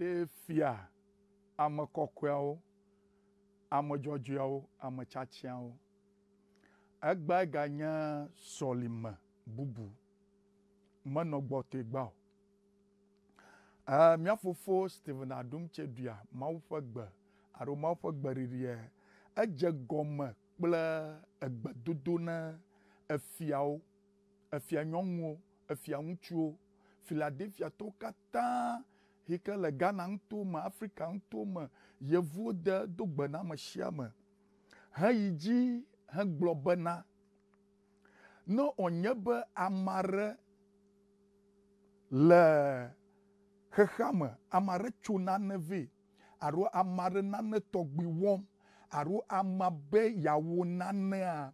ɖee fia ame kɔkɔeawo ame dzɔdzɔeawo ame tsatsawo egbe ganye sɔlime bubu menɔ gbɔtɔe gba o uh, e, mía fofo Stephen Adum Tseduia mawu ƒe gbe alo mawu ƒe gbeɖiɖia edze gɔme kple egbedodo na efiawo efia nyɔnuwo efia ŋutsuwo filadelfiatɔwo katã yi ke le Ghana ŋutɔ me Afrika ŋutɔ me yevuwo de do gbe na ame sia me heyi dzi hegblɔ bena ne wònye be ame aɖe le xexea me ame aɖe tso nane vɛ alo ame aɖe nane tɔgbi wɔm alo amea be yeawɔ nanea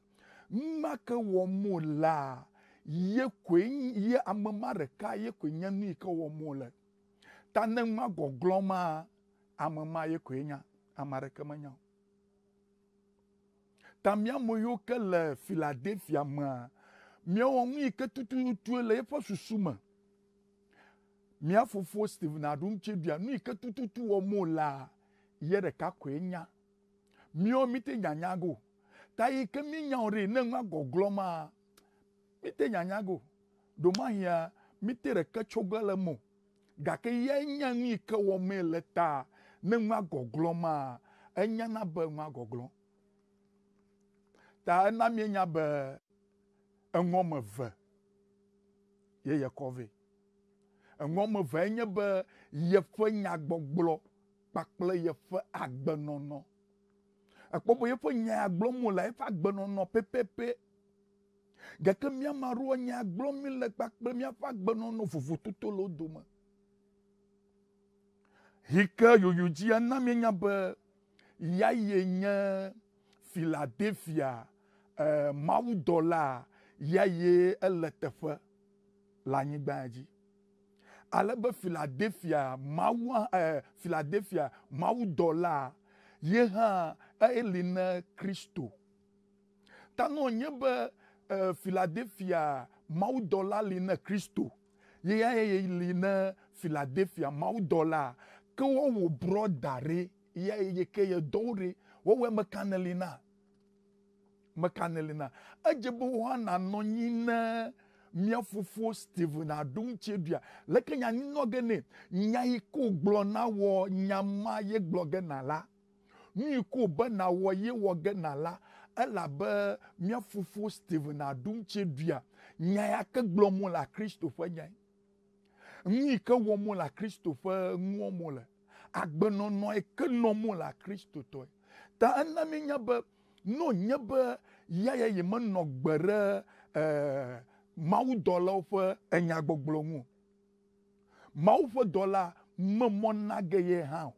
nu ma ke wɔm wòlea ye koe ye ame ma ɖeka ye koe nye nu yi ke wɔm wòle ta ne ŋu ma gɔglɔ̃ maa ame ma ye koe nya ame aɖeke menya o ta míame yiwo ke le filadelfia mea míawɔ nu yi ke tututue le eƒe susu me mía fofo steven aɖumtsedua nu yi ke tututu wɔm wolea ye ɖeka koe nya míawo míte nyanyago ta yi ke míenya o ɖe ne ŋua gɔglɔ maa míte nyanyago ɖomahia míte ɖeke tsoge le mo gake ya nya nu yi ke wɔmee le ta ne nua gɔglɔ maa enyana be nua gɔglɔ ta ena mi nya be eŋu wɔme ve ye ye kɔ vɛ eŋu wɔme ve enye be yeƒe nyagbɔgblɔ kpakple yeƒe agbenɔnɔ ekpɔ be yeƒe nya gblɔm wòle eƒe agbenɔnɔ pɛpɛpɛ gake miama ɖo nya gblɔm mi le kpakple miaƒe agbenɔnɔ vovototo le wo dome yi ke yoyo dzi ena míenya be ya yie nye filadelfia eh, mawudɔla ya yie ele teƒe le anyigba dzi alebe filadelfia mawu eh, filadelfia mawudɔla ye hã eh, eli ne kristo tanu wònye be eh, filadelfia mawudɔla li ne kristo ye ya ye li ne filadelfia mawudɔla ke woawɔ brɔda re ya yi ke yedɔwo re wowɔe mekaneli na mekaneli na edze be wo hã nanɔ anyi ne mía fofo steven aɖoŋtsedua leke nyanu nɔ ge nɛ nya yi ke wògblɔ na wɔ nyama ye gblɔ ge na la nu yi ke wòbe na wɔ ye wɔ ge na la elabe mía fofo steven aɖoŋtsedua nya ya ke gblɔm wòle kristu ƒe nya yi nu yi ke wɔm wolea kristo ƒe nu wɔm wole agbenɔnɔ yi ke nɔm wolea kristo ta ena mi nya be no nye be ya ya yi menɔ gbe ɖe ɛɛ e, mawudɔlawo ƒe enyagbɔgblɔ ŋu o mawu ƒe dɔla memɔ nage ye hã o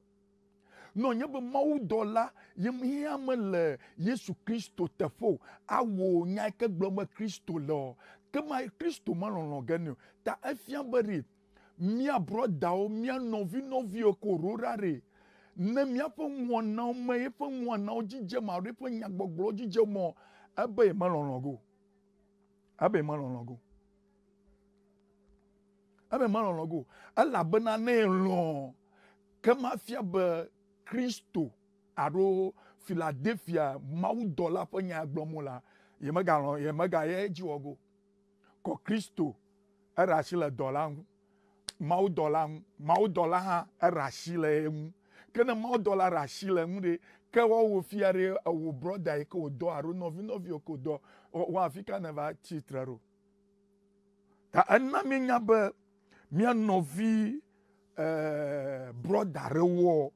nɔ nye be mawudɔla ye hã mele yesu kristo teƒe o awɔ nya yi ke gblɔm be kristo le o ke ma kristo melɔlɔ ge nɛ o ta efia be ɖi mía brɔdawo mía nɔvi nɔviwo ko rora re ne míaƒe ŋɔnawo me eƒe ŋɔnawo dzidze ma alo eƒe nyagbɔgblɔwo dzidze mɔ ebe yi melɔlɔ go ebe yi melɔlɔ go ebe yi melɔlɔ go elabena ne lɔ ke ma fia be kristo alo filadelfia mawudɔla ƒe nya gblɔm wòla yemegalɔ yemega ye edzi wɔ go kɔ kristo eɖe asi le dɔ la ŋu. mawudɔla ŋu mawudɔla hã eɖe asi le ye ŋu ke ne mawudɔla ɖe asi le ŋu ɖe ke woawo fia ɖe wò brɔda yi ke wodɔ alo nɔvi nɔvi yi ke wodɔ wòdɔ woafi ka ne va tsitre ɖo ta ena mi nya be mia nɔvi ɛɛ eh, brɔda ɖewoɔ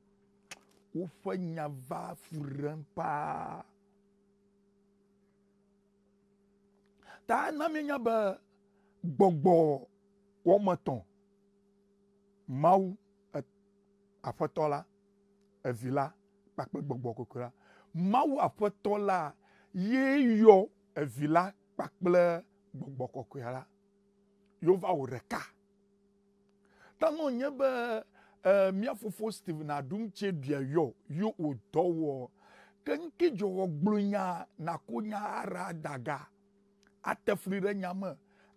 woƒe nya va fu ɖem paa ta ena mi nya be gbɔgbɔ wɔme etɔ̃ mawu e, aƒetɔ la evi la kpakple gbɔgbɔ kɔkɔe la mawu aƒetɔ la ye yɔ evi la kpakple gbɔgbɔ kɔkɔe la yova wò ɖeka tanɔ nye be uh, mía fofo N'Adum tse dua yɔ y'o wò dɔ wɔ ke ŋke dzɔwɔ gblɔ nya nako nya ara daga ate fli ɖe nya me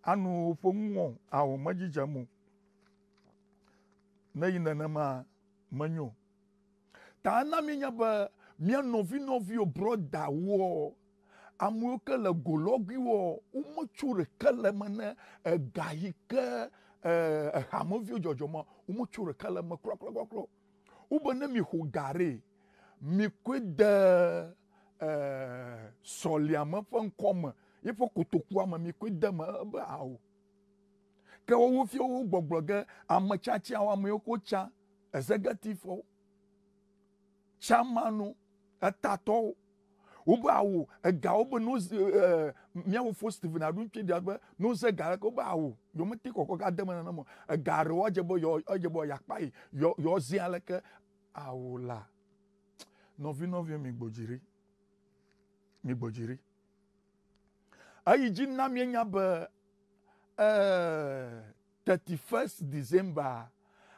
anu woƒe nuwɔ awɔ medzidzem o ne yina ma menyo ta na mi nya be mia nɔvi nɔviwo brɔdawo amewo ke le golɔguiwo wometso ɖeke le me ne ega yi ke e, ehameviwo dzɔdzɔma wometso ɖeke le me klɔklɔklɔklɔ wobe ne mi ho ga mi koe de e, sɔliame ƒe ŋkɔme yiƒe kotokua me mi koe de me ebe awo ke wowu fia wo gbɔgblɔ ge ame tsatsiawo ame yiwo ko tsa ezegetifɔwo tsamanu etatɔwo wobe awu egawo be noze ɛɛ miawo fo steven aɖuntui ɖia be noze ga ɖe ke wobe awu yometi kɔkɔ ga de me nenema ega ɖewo edze be yɔ edze be yakpa yi yɔ yɔ aleke awu la nɔvi nɔvi e mi gbodzi ri mi gbodzi ri eyi dzi na mienya be 31st eh, December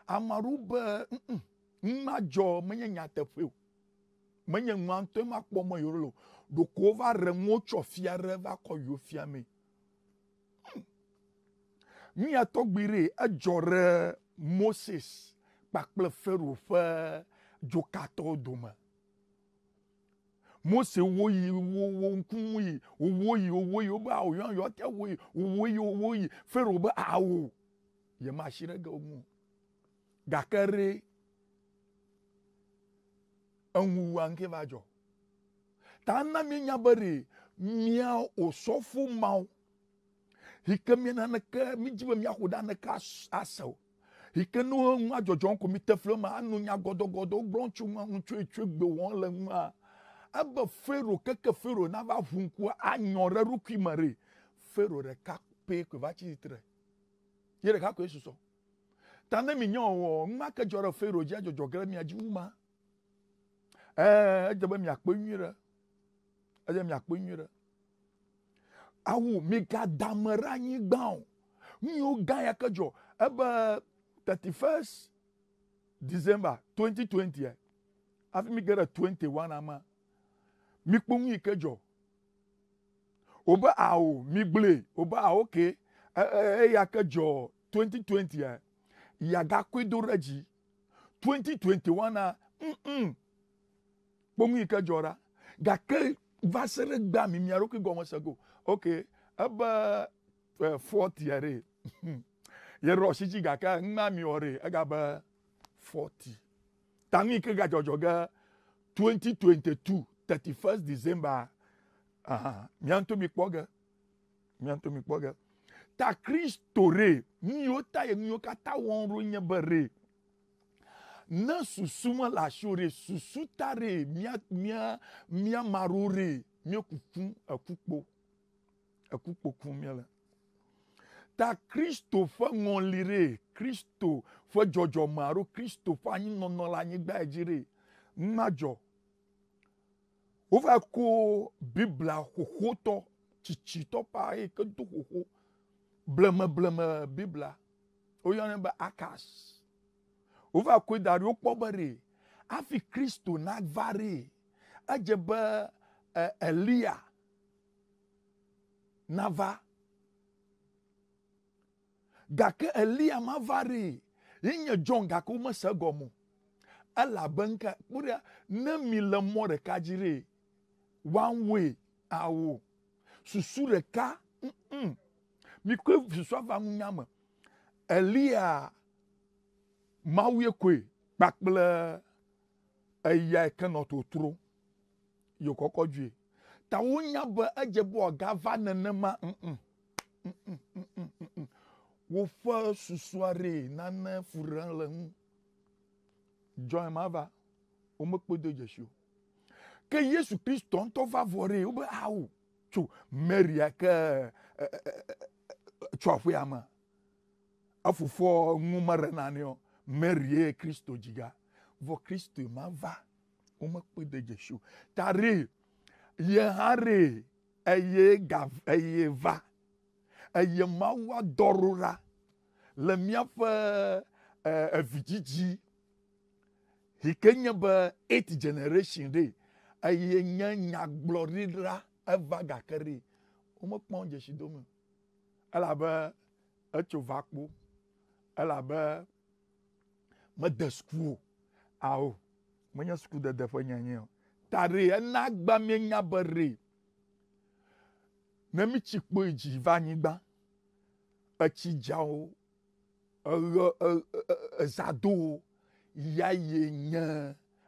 ame aɖewo be nu ma dzɔ menye nyateƒe o menye nua ŋutɔ ma kpɔ me yewo le o va re nuwo tsɔ fia ɖe va kɔ yewo fia mee mía hmm. tɔgbi edzɔ ɖe Moses kpakple Fero ƒe dzokatɔwo dome mose wo yi wo wo nkun yi owo yi owo yi obe awo yan yɔ tɛ wo yi owo yi owo yi fere obe awo yɛ ma si ɖe ge wo ŋu gake re eŋuwua ŋke va dzɔ ta na mi nya be re mia osɔfo mawo yi ke mi naneke mi dzi be miaxɔ ɖe aneke ase o yi ke ne ŋua dzɔdzɔm ko mi te fli ma anu nya gɔdɔgɔdɔ gblɔm tso ŋua ŋutsu etsue gbe wɔm le ŋua ebe fero keke fero na va ʋu ŋkua anyɔ ɖe ɖokui me re fero ɖeka pe koe va tsi tsitre ye ɖeka koe susɔ ta ne mi nye wɔwɔ numa ke eh, dzɔ ɖe fero dzia dzɔdzɔ ge ɖe mia dzi wu ma ɛɛ edze be miakpe nyui ɖe edze miakpe nyui ɖe awu migada ɖe anyigba o nuyiwo gã ya ke dzɔ ebe thirty first december twenty twenty hafi eh, mi ge ɖe twenty one ama mikpoŋu yi ke dzɔ wobe awo migble wobe awo ke e, e, eya ke dzɔ 2020 yagakɔe do ɖe dzi 2021 twenty mm kpoŋu yi ke dzɔ ɖa gake va se ɖe gbea mi mia ɖokui gɔme se go ok ebe e, forty ɖe hmm, ye ɖɔ asi dzi gake ŋma mi wɔ ɖe egabe fɔti ta ŋu yi ke gadzɔdzɔ ge 2022 thirty first december aha mianto mi kpɔ ge mianto mi ta kristo re nu yiwo ta ye nu yiwo katã wɔm ɖo nye be re ne susu mele asiwo re susu ta re mia mia mia maɖewo re mie kukum ekukpo ekukpo kum mie le ta kristo ƒe ŋɔli re kristo ƒe dzɔdzɔme alo kristo ƒe anyinɔnɔ le anyigba dzi re nu ma dzɔ wova ko bibla xoxotɔ tsitsitɔ paa yi ke do xoxo blemebleme biblia woyɔnɛ be akas wova koe da ɖi wokpɔ be ɖe hafi kristo nava ɖe edze be eh, nava gake eliya mava ɖe yi nye john gake womese egɔmo elabe ŋka kpo ɖe ne mi le mɔ ɖeka dzi ɖee one way awo susu ɖeka mm mikoe susua va nu elia mawue koe kpakple eya yi ke nɔ totro yi kɔkɔ due ta wonya be edze be wòagava nenema mm mm woƒe susua ɖee nane fu le ŋu jɔn ma va womekpe do dzesi o ke yesu Kristo ŋutɔ va vɔ ɖe wobe awu tso maria ke e, e, e, tsɔaƒea me efofo ŋu meɖe nane o maria Kristo dziga vɔ kristu ma va womekpe de dzesi o ta re ye hã re eye ga eye va eye mawua dɔro ɖa le míaƒe evidzidzi yi ke nye be eight generation ɖe eye nye nyagblɔɖiɖa eva gake ɖi womekpɔ dzesidome elabe etso va kpo elabe mede suku o awo menye sukudede ƒe nyanye o ta ɖe ena gba mienya be ɖe ne mi tsi kpo yi dzi va anyigba etsi dzawo eɣe eza e, e, e, do wo ya ye nye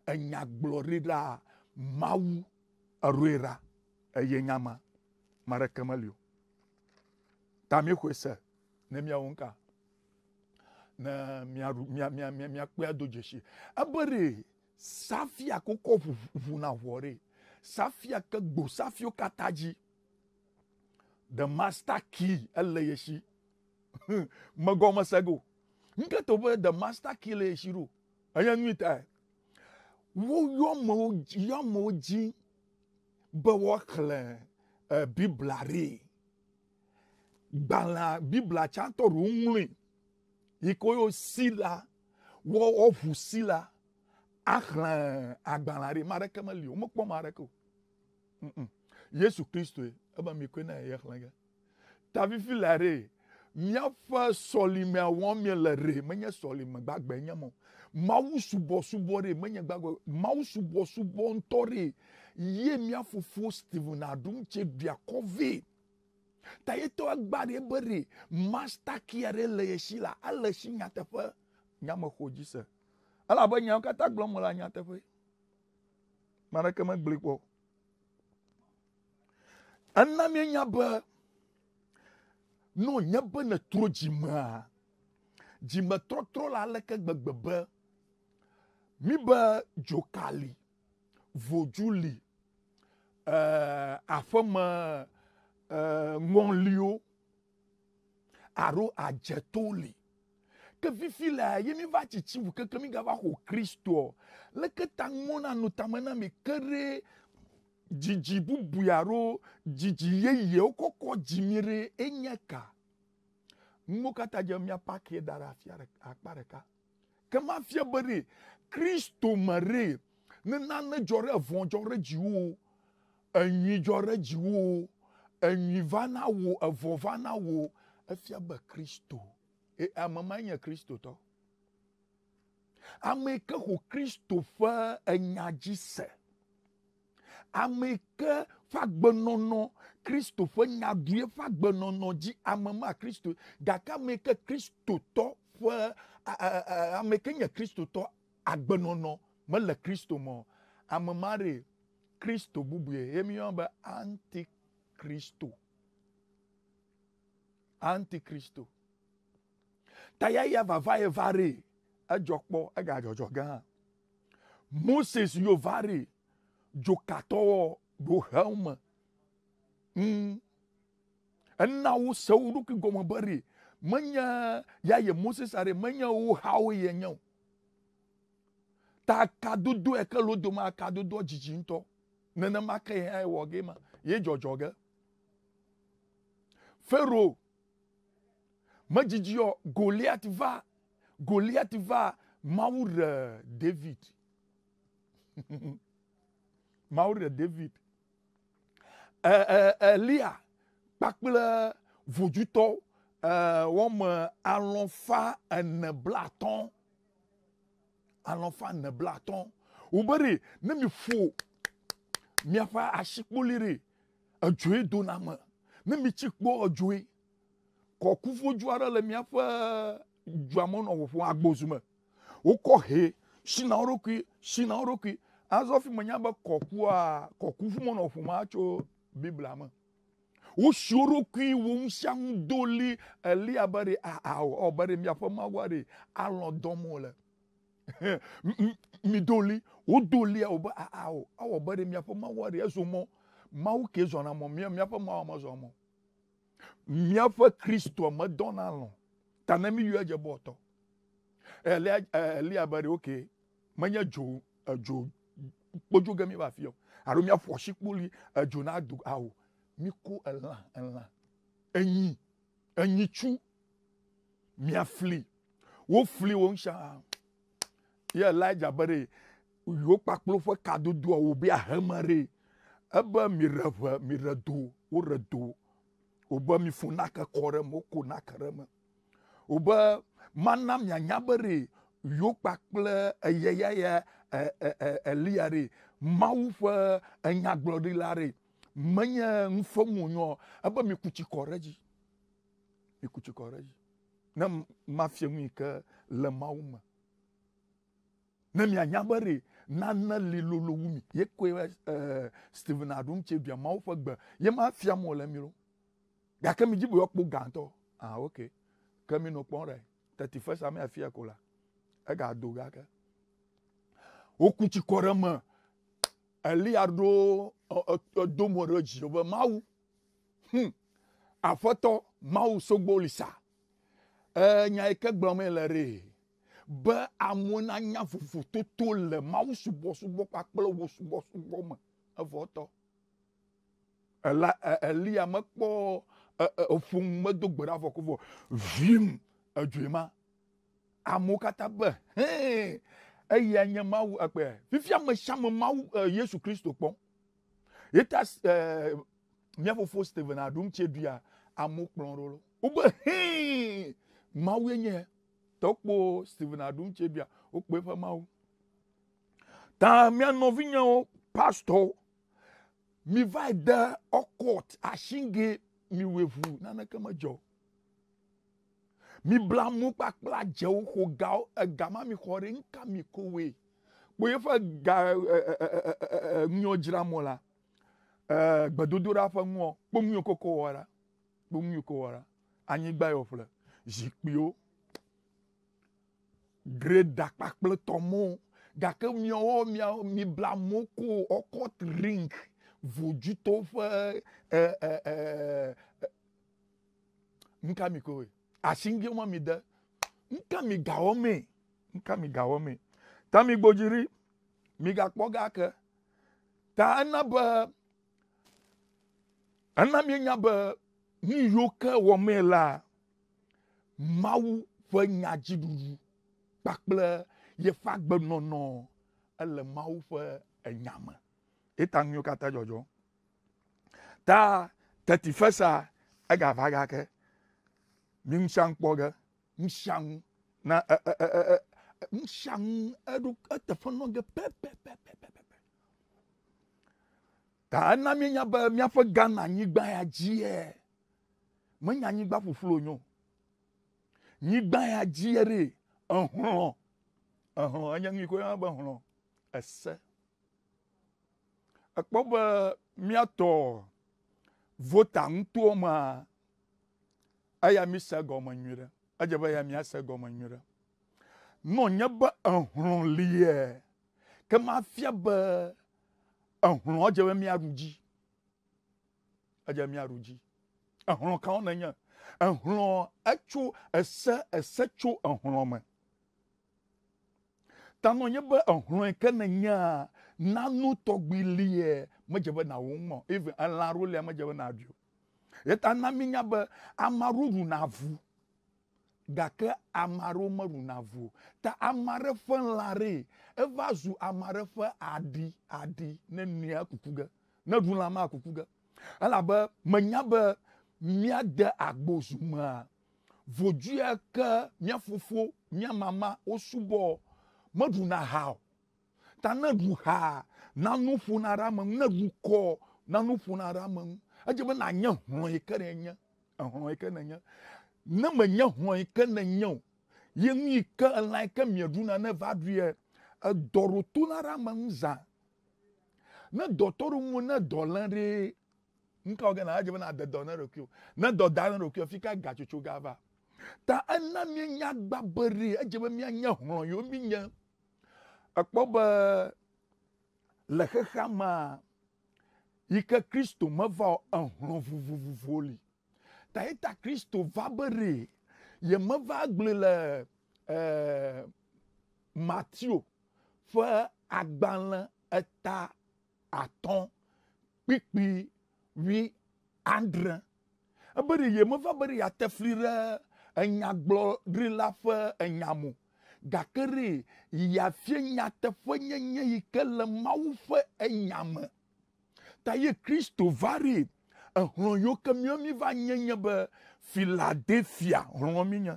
enyagblɔɖiɖa Mawu eɖoe ɖa eye nyama ame aɖeke meli o. Ta míexɔe se ne míawo ŋka ne míaɖu mía mía mía míakpɔe ado dzesi. Ebe ɖe safi ya ke wokɔ ʋu ɖe, safi ya ke gbo safiwo katã dzi, the master key ele ye si. Megɔme se ge o. the master key le ye si ɖo? Enye nu yi woyɔ amewo yɔ amewo dzi be woaxlẽ e, biblia ɖi gbalẽ biblia tsãtɔ ɖo ŋlɔe yi ke woyɔ si la woaƒu si la axlẽ agbalẽ ɖi ma ɖeke meli o mekpɔ ma ɖeke o yesu kristu ebe mi koe na ye xlẽ ge tavivi la ɖe míaƒe sɔlimea wɔm mi le ɖe menye sɔlime gbagbe nye mɔ mawu subɔsubɔ ɖe menye gbagbɔ mawu subɔsubɔ ŋutɔ ɖe ye mía fofo steven aɖumtse duakɔ vee ta ye tɔ agba ɖe be ɖe masta kia ɖe le yesi la ele si nyateƒe nyamexo dzi se elabe nyawo katã gblɔm le nyateƒe ma ɖeke megblẽ kpɔ ena míenya be ne wònye be ne tro dzimea dzimetrɔtrɔ la aleke gbegbe be mi be dzokali vodzuli uh, eh, aƒeme uh, ŋɔliwo alo adzeto li ke fifi la ye mi va tsitsi wu keke mi gava xɔ kristoa leke ta ŋmɔna nutame na mi ke ɖe dzidzi bubu alo dzidzi yeyewo kɔkɔ dzi mi ɖe enye ka nuwo katã dze mia pakie da ɖe akpa ɖeka. Kama fia be ɖe kristo me ɖe ne nane dzɔ ɖe vɔ dzɔ ɖe dziwò enyui dzɔ ɖe dziwò enyui va na wò evɔ va na wò efia be kristo e ame ma nye kristotɔ ame ke xɔ kristo ƒe enya dzi se ame ke ƒe agbenɔnɔ kristo ƒe nyaɖuɖu ƒe agbenɔnɔ dzi ame ma kristo gake ame yi ke kristotɔ ƒe ame ke nye kristotɔ agbenɔnɔ mele kristo me o ame ma ɖe kristo bubu. ye miyɔn be antikristo antikristo ta ya ya vava ye va ɖe edzɔ kpɔ egadzɔdzɔ gã moses yo va ɖe dzokatɔwɔ ɖo hew me mm. ena wo se wo ɖokui gɔme be ɖe manya yayɛ moses are manya wo hawo yɛ nya o ta aka dodo yɛ ke lodo ma aka dodo dzidzi ŋutɔ nenema ke yɛ hã wɔ ge ma ye dzɔdzɔ ge fero medzidzi yɔ goliat va goliat va mawu re david mawu re david ɛ e, ɛ e, elia kpakple vodzutɔwo wɔme alɔfa ene bla atɔ̃ alɔfa ene bla atɔ̃ wobe ɖe ne mi ƒo miaƒe asikpoli ɖe edzoe do na me ne mi tsi kpɔ edzoe kɔkufodzo aɖe le miaƒe duamɔnɔ ƒoƒo agbozu me wokɔ he sina wo ɖokui sina wo ɖokui azɔ fi menya be kɔkua kɔkuƒomɔnɔ ƒoma tso biblia me wosuorokui wo ŋusiaŋudoli elia be ɖe awɔ be ɖe miaƒe mawa ɖe alɔ dɔm wole midoli wodolia wobe awɔ awɔ be ɖe miaƒe mawa ɖe ezo mɔ mawu ke zɔna mɔ miaƒe mawa mezɔ mɔ míaƒe kristu medɔna alɔ ta ne mi yɔ edze bɔ tɔ oke menye dzo edzo kpodzo ge fi o alo miaƒo asi kpoli edzo do awo mikɔ ɛla ɛla ɛnyi ɛnyitsu Mia wofli wo ŋusa yɛ elija be ɖe yiwo kpakple woƒe kadodoa wo be aheme ɖe ebe miɖe ʋe miɖe do woɖe do wobe mifu nake kɔ ɖe me woko nake ɖe me wobe mana mianya be ɖe yiwo kpakple eyeya ya e, e, e, eliya ɖe mawu ƒe enyagblɔɖila ɖe Manya nufem wònyɔ ebe mikutsi kɔ ɖe dzi mikutsi kɔ dzi ne mafia nu yi ke le mawu me ne mianya be ɖe nane li lolo wu mi ye koe uh, steven aɖum tse dua mawu ƒe gbe ye ma fiam wòle mi lo gake mi dzi be yewoakpɔ gãtɔ ah ok ke mi nɔ kpɔm ɖe thirty first amea fia ko la ega do gake wokutsi kɔ ɖe me eliya ɖo edomo ɖe dzi be mawu hmm aƒetɔ mawu sogbo li sa enya yi ke gblɔm le ɖe be amewo nanya vovototo le mawu subɔsubɔ kpakple wo subɔsubɔ me evɔ tɔ ela e, eliya mekpɔ e, e, eƒom medo gbe ɖe afɔku vɔ vim edzoe ma amewo katã be hee ɛyɛ nye mawu ɛkpɛ fifia me sia mawu eh, yesu kristo kpɔm yita ɛɛ míafofo eh, steven adumtse dua amewo kplɔm ɖo lo wobe hee mawue tɔkpo steven adumtse dua wokpe eƒe mawu ta mía nɔvinyawo pastɔwo mi va de ɔkɔt asingɛ miwue naneke medzɔ mi blamu kpakple adzewo xɔ gawo ega mi xɔ ɖe nka mi ko woe kpo yeƒe ga nyɔdzramɔ la gbedodoɖa ƒe ŋuɔ kpo nu yiwo koko wɔ ɖa kpo nu yiwo koko wɔ ɖa anyigba yɔ ƒle zikpuiwo greda kpakple tɔmɔwo gake miawo miawo mibla mu ko ɔkɔ drink vodzutɔwo ƒe nuka mi ko ashingema mi de nka mi gawɔ mee nka mi gawɔ mee ta mi gbodzi ri mi gakpɔ ga ke ta ena be ena mi nya be nu yiwo ke wɔmee la mawu ƒe nyadziɖuɖu kpakple yeƒe agbenɔnɔ ele mawu ƒe enya me eta nu yiwo katã dzɔdzɔm ta 31 sa egava gake mi shan kpɔ ge nshan na ɛ ɛ ɛ ɛ nshan eɖo eteƒe nɔ ge pɛpɛpɛpɛpɛ ta ena mi nya be míaƒe ghana anyigba ya dzie menye anyigba ƒuƒlu wonyo nyigba ya dzie ɖe ehlɔ ehlɔ enye nu yi ke woyɔna be hlɔ ese ekpɔ be míatɔ vota ŋutowo mea aya mi se gɔme nyuiɖe edze be ya miase gɔme nyuiɖe nye be ehlɔ̃ lie ke ma fia be ehlɔ̃ edze be miaɖu dzi edze miaɖu dzi ehlɔ̃ kawo nenye ehlɔ̃ etso ɛsɛ ese tso ehlɔ̃ me ta nye be ehlɔ̃ yi ke nenyea nanu tɔgbi lie medze be na ŋu ma even elã aɖewo lia medze be na o Eta na minya be ame aɖewo ɖuna avu gake ame aɖewo meɖuna avu o. Ta ame aɖe ƒe lã ɖee eva zu ame aɖe ƒe aɖi ne nuya kuku ge ne ɖu lã ma kuku ge elabe menya be míade agbo zu mea vodzu ya ke mía fofo mía mama wosubɔ meɖuna ha ta ne ɖu ha nanu ƒona ɖe ame ŋu ne ɖu na nanu ƒona ɖe ame ŋu agye me na anya hɔn ka na nenye, hɔn ka na nenye, na ma nya hɔn ka na anya o yɛ nu yi ka ɛlan ka mmienu na ne va do yɛ to na ara ma ŋu za ne dɔtɔro mu ne dɔlɛ ɖe nuka wo ge na agye me na dedɔ ne ɖokui o ne dɔda ne ɖokui o fi ka gatsotso gava ta ena mi nya gbabe ɖe edze be mi nya hlɔ yewo mi nye ekpɔ be le xexea mea yi ke kristo meva ehlɔ̃ vovovovo li ta yi ta kristo va be ɖee ye meva gblɔe le eh, matio ƒe agbalẽ eta atɔ̃ kpikpi wi andre ebe ɖe ye meva be ɖe yeate fli ɖe enyagblɔɖila ƒe enyamo gake ɖe yafie nyateƒenyenye yi ke le mawu ƒe enyame ta ye kristo va ri ehlɔ̃ yiwo ke míɔ mí va nyenye be filadelfia hlɔ̃ mí nya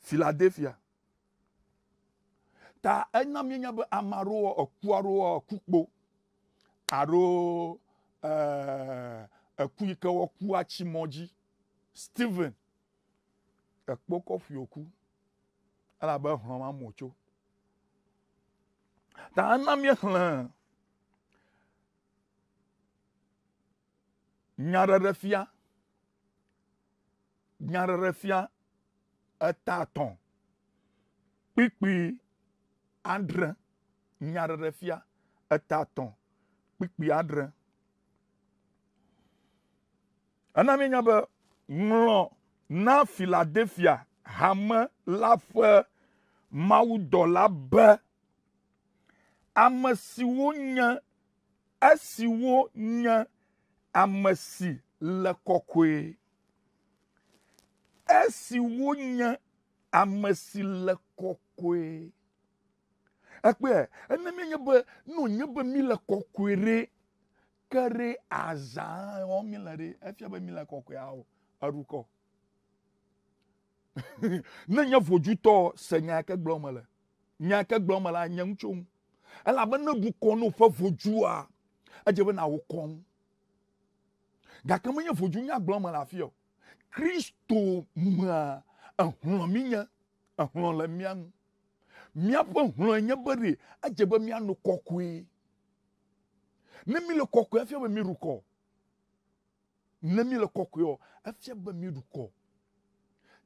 filadelfia ta ena míenya be ame aɖewo eku aɖewo ekukpo alo eku eh, yi ke woku atsi mɔ dzi steven ekpo kɔ oku elabe hlɔ̃ ma mo tso ta ena mí hlẽ Nyaɖeɖefia, nyaɖeɖefia eta atɔ̃ kpikpi adre. Nyaɖeɖefia eta atɔ̃ kpikpi adre. Ena míenya be ŋlɔ na Filadelfia hame la ƒe mawudɔla be ame siwo nye esiwo nye ame si le kɔkɔe esi wonye ame si le kɔkɔe ekpe ene mi nye be no nye be mi le kɔkɔe ɖe ke ɖe aza wɔm mi le re, efia be mi le kɔkɔeawo eɖukɔ ne nye vodutɔ se nya ke gblɔm mele nya ke gblɔm mele nye ŋutsu ŋu elabe ne no ƒe vodua edze be na wo kɔm gake menye vodu nyagblɔm le afi o kristo me ehlɔ̃ mi nye ehlɔ̃ le mia ŋu míaƒe hlɔ̃e nye be ɖe edze be míanɔ kɔkɔe ne mi le kɔkɔe efia be mi ɖu kɔ ne mi le kɔkɔe efia be mi ɖu kɔ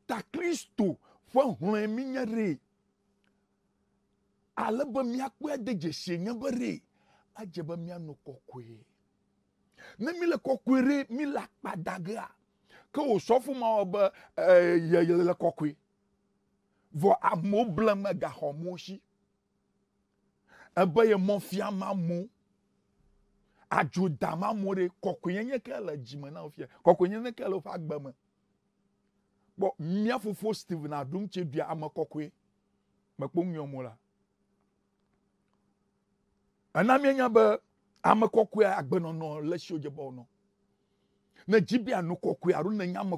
ta kristo ƒe hlɔ̃e mi nye ɖe ale be míakpɔe ade dzesie nye be ɖe edze be míanɔ kɔkɔe ne mi le kɔkɔe mi le akpa da gea ke wòsɔ fún ma wɔ be yeye le kɔkɔe vɔ amewo ble me gaxɔ mo si ebe ye mɔ fia ma mo adzo da ma mo ɖe kɔkɔe nye ke le dzime na wo fia kɔkɔe nye ke le woƒe agbe me bɔ mía fofo steve na dua ame kɔkɔe mekpɔ nyɔmo la ena mía nya be. ame kɔkɔe agbenɔnɔ le si wodze be wonɔ ne dzi be anu kɔkɔe alo ne nye ame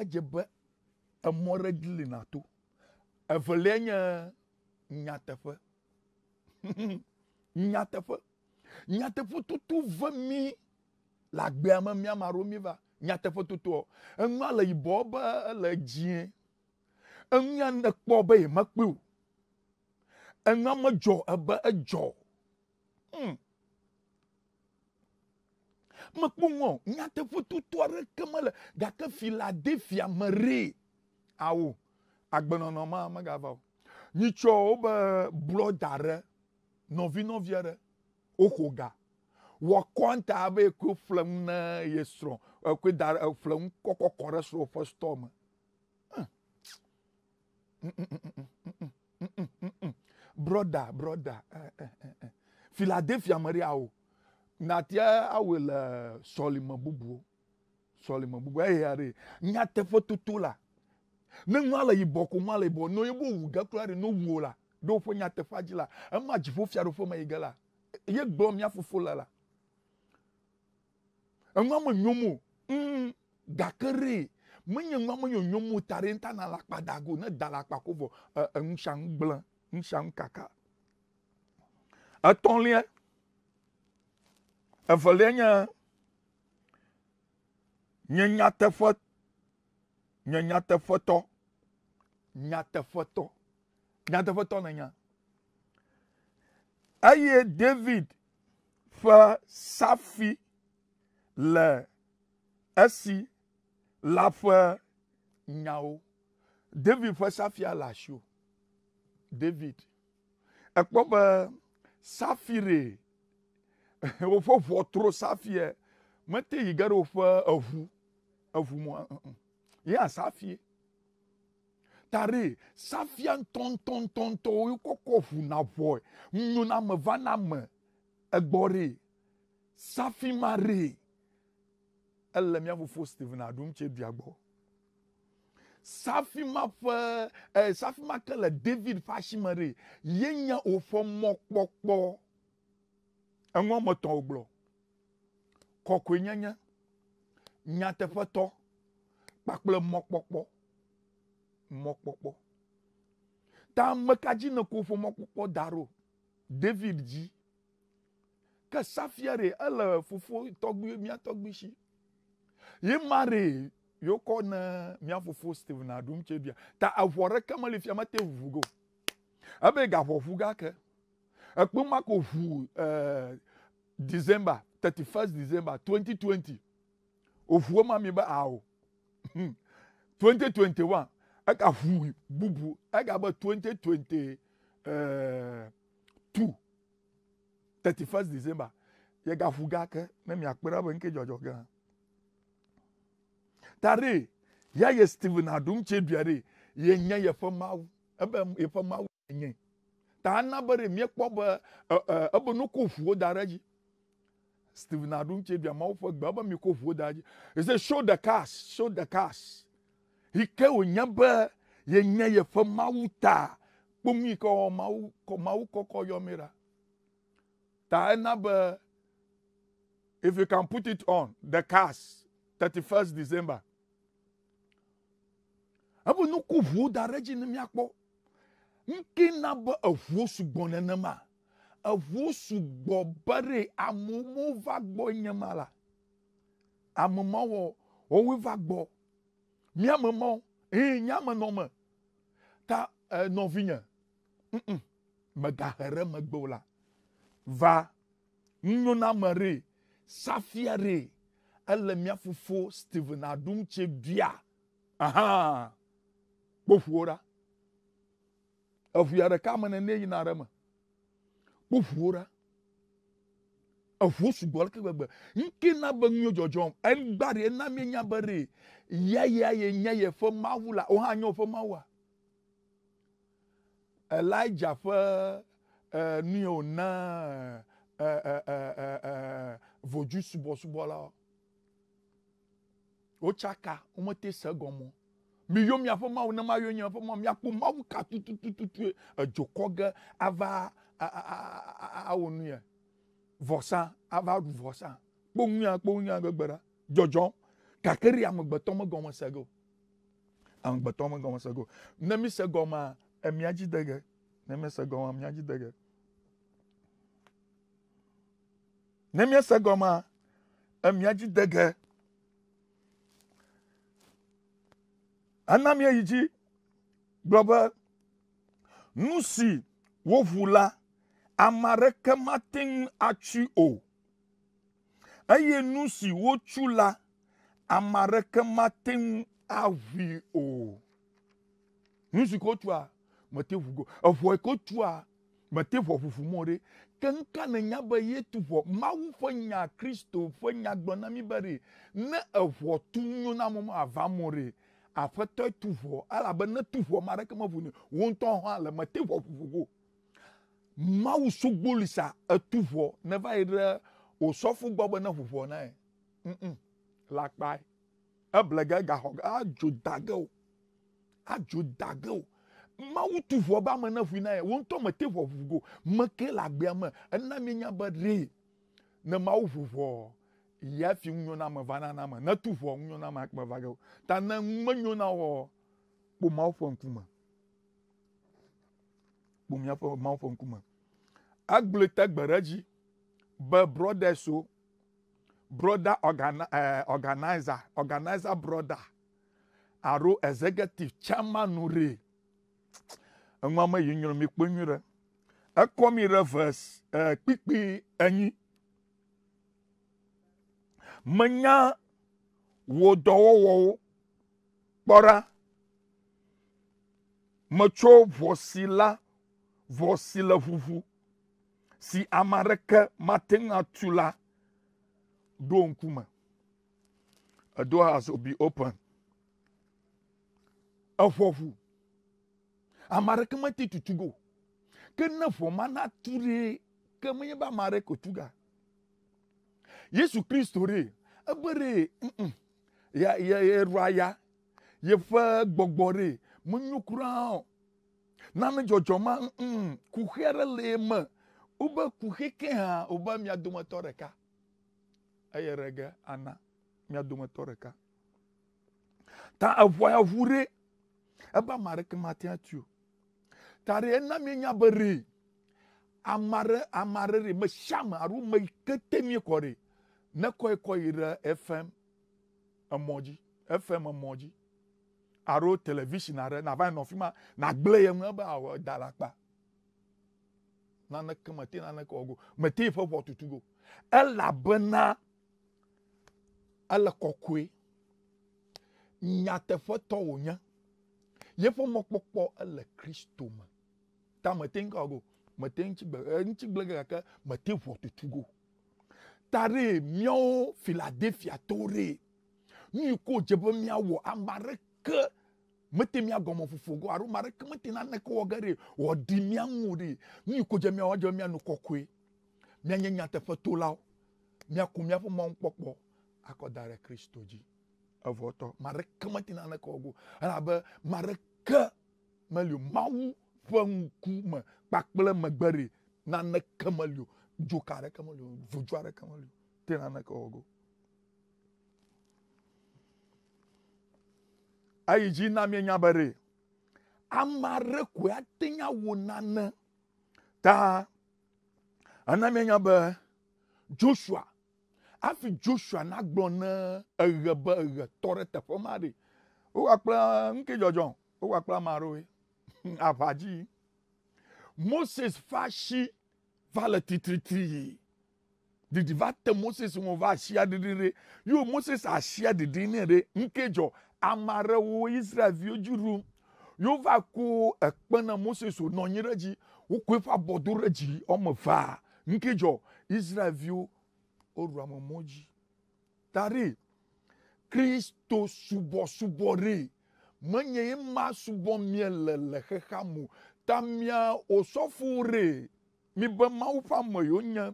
edze be emɔ ɖe dzi li na to evelia nye nyateƒe nyateƒe nyateƒe tutu ve mi le agbea me mi ame aɖewo mi va nyateƒe tutuɔ enua le yibɔ be ele dzie enu ya ne kpɔ be yemekpe o enua medzɔ ebe edzɔ. Hmm. mekpɔ ŋɔ nyateƒututu aɖeke mele gake filadefia me ree awo agbenɔnɔ ma megava o nyitsuawo be blɔda aɖe nɔvi nɔvi aɖe woxo ga wɔ kɔnta abe ekoe ƒle nu ne ye srɔ̃ ekoe da ƒle nu kɔkɔ kɔ ɖe srɔ̃ ƒe stɔɔ me brɔda brɔda filadelfia me ɖe awo natia awoe le sɔlime bubuwo sɔlime bubu eya ɖe nyateƒetoto la ne nua le yibɔ ko nua le yibɔ ne yebo wu ge kura ɖe ne wu o la ɖe woƒe nyateƒea dzi la ema dziƒo fiaɖoƒe me yi ge la ye gblɔm mía fofo le la enua me nyom o mm gake re menye nua me nyonyom o ta ɖe ŋta na le akpa da go ne da le akpa ko vɔ enusianu e, gblẽ nusianu kaka etɔ̃lia evelia nye nye nyateƒe nye nyateƒetɔ nyateƒetɔ nyateƒetɔ nenya eye david ƒe safi le esi la ƒe nyawo david ƒe safia le asiwo david ekpɔ be safire woƒe ʋɔtro safie mete yi ge ɖe woƒe eʋu eʋu mɔ ya safie tare safia ŋutɔŋutɔŋutɔ wo kɔkɔ ʋuna ʋɔe nyo na ame va na ame egbɔ re safi ma re ele mía fofo steven aɖum tse dua gbɔ safi ma ƒe eh, safi ma ke le david ƒe asime re ye nye woƒe mɔkpɔkpɔ eŋu wɔme etɔ̃ wògblɔ kɔkɔenyenye nyateƒetɔ kpakple mɔkpɔkpɔ mɔkpɔkpɔ ta ame ka dzi nèko mɔkpɔkpɔ da ɖo david dzi ke safia ɖe ele fofo tɔgbi mía tɔgbi si ye ma ɖe yewo kɔ ne mía fofo steven aɖum tse bia ta eʋɔ ɖeke meli fia mete ʋu go ebe gaʋɔ gake ekpe ma ko ʋu ɛɛ. Uh, eh, december thirty first december twenty twenty ofuo maame bɛ awo hmm. twenty twenty one eh, ɛka hui bubu ɛka bɛ twenty twenty two thirty first december yɛga hu gakɛ ne mi akpɛrɛ bɛ nke dzɔdzɔ gã tare ya yɛ steven adum tse duare yɛ nye yɛƒe mawu ebe yɛƒe mawu yɛ nye ta ana be ɖe eh, miekpɔ eh, be ebe nuku fu wo da ɖe dzi. Stephen Adumche Biamawofo Gbaba mi kò fo daji. He said, show the cast, show the cast. Ike wònyẹ bẹ́ yẹ nyẹ yẹ fẹ́ mawu ta kpomi kọ mawu kọ mawu kọkọ yọ mi ra. Ta ena bẹ́ if you can put it on the cast thirty first December. Ebe nuku ʋuo da ɖe dzi ne miakpɔ. Nke na be eʋuo sugbɔ nenema eʋu sugbɔ be ɖe amewo va gbɔ nye ma la ame mawo wowoe va gbɔ miame mawo eye nye ta e, nɔvinye mm megahe ɖe megbe o la va ŋunyo na ame safia ɖe ele mia fofo steven aɖum tse bia aha kpoƒuwo ɖa eʋuya ɖeka me nene yina ɖe me bo ʋuwo ɖa eʋuwo sugbɔ leke gbegbe ŋke na be ŋuyo dzɔdzɔm egba ɖe na mi nya be ɖe yaya ye nye yeƒe mawu la wo hã nye woƒe mawua elija ƒe e, nu yi wòna e, e, vodzu subɔsubɔlawo wotsaka womete se egɔmɔ miyo miaƒe mawu ne mayo nye ƒe mawu miakpɔ mawu ka tututututue edzokɔ ava awɔ nu yɛ vɔsa ava ɖu vɔsa kpoŋuya kpoŋuya gbegbe ɖa dzɔdzɔm gake ri amegbetɔ megɔme se ge o amegbetɔ megɔme se ge o ne mi se gɔmea emia dzi de ge ne mi se gɔmea mia dzi de ge ne mi se gɔmea emia dzi de ge ana mi yi dzi gblɔ be nu si woʋu la. Amareke aɖeke mate ŋu atsi o eye nu si wotsu la ame aɖeke mate ŋu aʋui o nu si ke wotua mete ʋu go eʋua ke wotua mete ʋua ʋuʋumɔ ɖe ke nuka ne nya be ye tu ʋua mawu ƒe nya kristo ƒe nya gblɔ na mi be ɖe ne eʋua tu nyo na mɔ ava mɔ ɖe aƒetɔ tu ʋua elabe ne tu ʋua ma ɖeke meʋu ne wo ŋutɔ hã le mete ʋua ʋuʋu go mawu sogbo lisa etu ʋɔ ne va yi ɖe osɔfo gbɔ be ne ʋuʋɔ na ye mm le akpa eble ge gaxɔ ge adzo da ge o adzo da ge o mawu tu ʋɔ be ame ne ʋui na ye wo ŋutɔ me te ʋɔ ʋugo me ke le agbea me ena mi nya be ɖe ne mawu ʋuʋɔ ya fi nyo na ame va na na me ne tu ʋɔ nyo na ame akpe va ge o ta ne ŋu menyo na wɔ kpo mawu ƒe ŋkume kpo míaƒe mawo ƒe ŋkume egblɔe te gbe ɖe dzi be brɔdɛswo brother organi uh, eh, organizer organizer brother aro executive chairman re eŋua me yi nyrɔ mi kpe nyui ɖe ekɔ mi ɖe verse uh, kpikpi enyi menya wò dɔwɔwɔwo kpɔ ɖa metso ʋɔsi la vɔ si le ƒuƒu si ame aɖeke mate ŋu atu la ɖo ŋkume. A door has to be open. Efɔ ƒu. Ame aɖeke mete tutu go. Ke ne ƒo ma na tu ɖee ke menye be ame aɖeke o tu ga. Yesu Kristo ɖee, ebe ɖee, mm ya ya ya ɖua ya, yeƒe gbɔgbɔ ɖee, menyo kura o nane dzɔdzɔma mm, kuxe aɖe le eme wobe kuxe ke hã wobe mia dometɔ ɖeka eye ɖe ana mia dometɔ ɖeka ta eʋua ya ʋu ɖe ebe ame aɖeke mate ati o ta ɖe ena mi nya be ɖe ame aɖe ame aɖe ɖe me sia alo me yi ke te mi kɔ ɖe ne kɔ yi kɔ yi ɖe fm emɔ dzi fm emɔ dzi aro television aɖe nàva nɔ fi ma nàgblẽ ye ŋu ebe awɔ da le akpa naneke mete naneke wɔgo mete yi ƒe ʋɔtutu go elabena ele kɔkɔe nyateƒetɔ wònye yeƒe mɔkpɔkpɔ ele kristo me ta mete ŋu kawɔgo mete ŋutigbe eh, ŋutigble ge gake mete ʋɔtutu go ta ɖe miawo filadelfiatɔwo ɖe nu yi ko dze be miawɔ ame aɖe ke mete mía gɔmɔ fofogo alo ame aɖe ke mete naneke wɔ ge ɖe wòɖi mía ŋu ɖe nu yi ko dze mía wɔdze mía nu kɔkɔe míanye nyateƒetolawo míaku míaƒe mɔnukpɔkpɔ akɔ da ɖe kristo dzi evɔ tɔ ame aɖe ke mete naneke wɔ go elabe ame aɖe meli o mawu ƒe ŋkume kpakple megbe ɖe naneke meli o dzoka aɖeke meli o vodzo aɖeke meli o te naneke wɔ go. eyi dzi na mienya be ɖe ame aɖe koe ate nya wɔ nane ta ena mienya be joshua hafi joshua nagblɔ ne eɣe be eɣe tɔ ɖe teƒe ma ɖe wowɔ kple nuke dzɔdzɔ wowɔ kple ame aɖewoe aʋa dzi moses ƒe asi va le titritri yi didi va te moses ŋu va asia ɖiɖi ɖe yio moses asia ɖiɖi ne ɖe nuke dzɔ ame aɖewo Israelviwo dzi ɖum yova ko ekpe na Moses wònɔ anyi ɖe dzi woko eƒe abɔ do ɖe dzi wɔme evea nuke dzɔ Israelviwo woɖu ame mɔ dzi ta ɖe kristo subɔsubɔ ɖe menye ye ma subɔ mie le le xexea mu ta mia osɔfo ɖe mibe mawu ƒe ame yiwo nye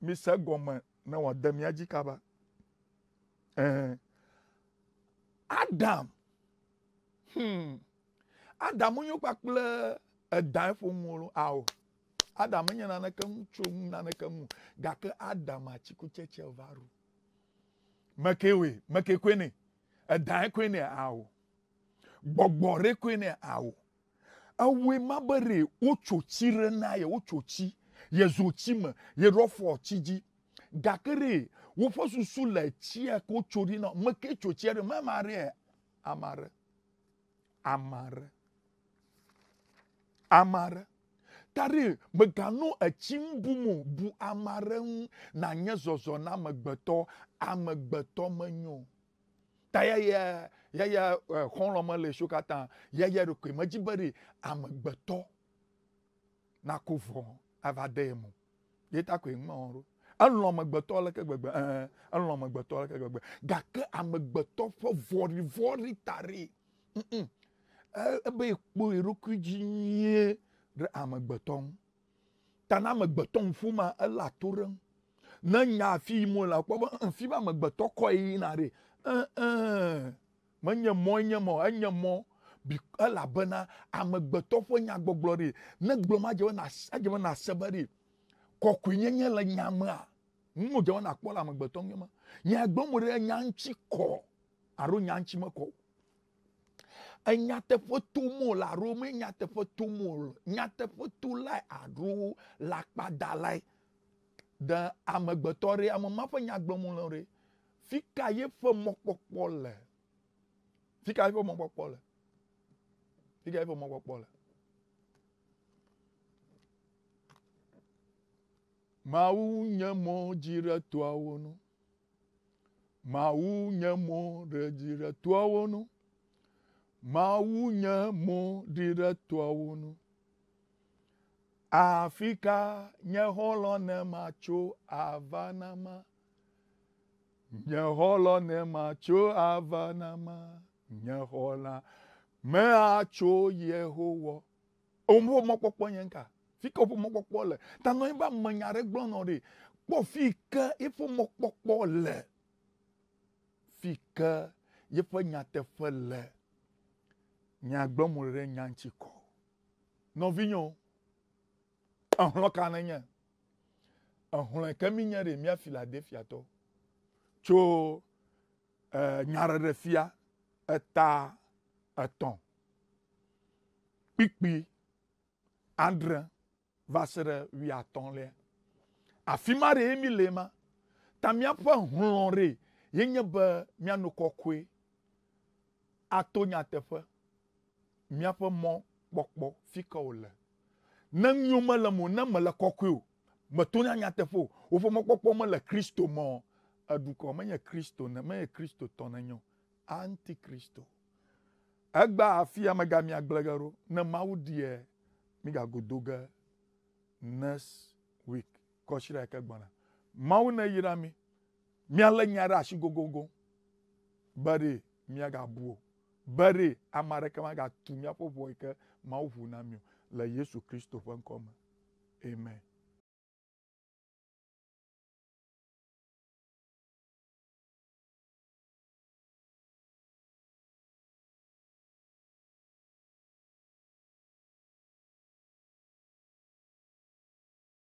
mise gɔme ne wòade mia dzi kaba. Eh. Adam hmm Adam nyo kpakple edae ƒo ŋuwo awo Adam nye naneke ŋu tso ŋu naneke ŋu gake Adam atikutsetse va ru meke we meke koe ne edae koe ne awo gbɔgbɔ ɖe koe ne awo ewoe ma be ɖe wotso tsi re na ye wotso tsi ye zo tsi me ye ɖɔ fɔ tsi dzi gake re. woƒe susu le tsia ko tso ɖi na meke tso tsia ɖe mama aɖe ama aɖe ama aɖe ama aɖe taɖi megano etsi ŋu bu ama aɖe ŋu nanye zɔzɔ na amegbetɔ amegbetɔ menyo ta yeye yeye xɔlɔ mele so katã yeye ɖokui medzi be ɖi amegbetɔ nako vɔ ava de eme ye ta koe ŋu wɔn ɖo elɔ amegbetɔ leke gbegbe ɛɛ elɔ amegbetɔ leke gbegbe gake amegbetɔ ƒe vɔrivɔri tari, ɖi mm e, ebe ekpo eɖokui dzi nyuie ɖe amegbetɔ ŋu ta na amegbetɔ ŋuƒoma ele ato ɖe ŋu ne nya afi yim wòle akpɔ be fi be amegbetɔ kɔ yina ɖe ɛɛ menye mɔ enye mɔ enye mɔ elabena amegbetɔ ƒe nyagbɔgblɔ ɖi ne gblɔm adze be nase adze be nase be ɖi kɔkɔenyenye le nyamea ŋudze wɔna kpɔ le amegbetɔ ŋu ma nya gbɔmo ɖe nya ŋuti kɔ alo nya ŋuti mekɔ enyateƒe tom o le alo me nyateƒe tom o le nyateƒe to lae alo le akpada lae ɖe amegbetɔ ɖe ame ma ƒe nyagblɔmo le ɖe fi ye ƒe mɔkpɔkpɔ le fi ye ƒe mɔkpɔkpɔ le fi ye ƒe mɔkpɔkpɔ le Mawu nye mɔ dzi ɖe toawo nu. Mawu nye mɔ ɖe dzi ɖe toawo nu. Mawu nye mɔ ɖi ɖe toawo nu. Afi nye xɔlɔ̃ ne matso ava na ma? Nye xɔlɔ̃ ne matso ava na ma? Nye xɔlã me atso Yehowa. Omuƒe mɔkpɔkpɔ nye nka? fike woƒe mɔkpɔkpɔ le ta nɔ anyi be amenya aɖe gblɔ nɔ ɖe kpɔ fi ke eƒe mɔkpɔkpɔ le fi ke yeƒe nyateƒe le nyagblɔm ɖe nya ŋuti kɔ nɔvinyo ehlɔ ka ne nye ehlɔ ke mi nye ɖe mia filadelfiatɔ tso nyaɖeɖefia eta etɔ̃ kpikpi adre va se ɖe wuiatɔ̃lia. Afi ma ɖee mi le ma. Ta míaƒe hlɔ̃ ɖe ye nye be míanɔ kɔkɔe ato nyateƒe. Míaƒe mɔ kpɔkpɔ fi ke wòle. Ne nyiwo mele mo ne mele kɔkɔe o, meto nya nyateƒe o, woƒe mɔkpɔkpɔ mele kristo mɔ edukɔ menye kristo ne menye kristo tɔ anti Kristo antikristo. Egba afi ya megamiagble ge ɖo ne mawu ɖie migagodo ge next week kɔsira yi ke gbɔna mawu ne yi na mi míalé nya ɖe asi gogogo be ɖe míagabu o be ɖe ame aɖeke magatu míaƒe ʋɔ yi ke mawu ʋu na mi o le yesu kristo ƒe ŋkɔ me amen.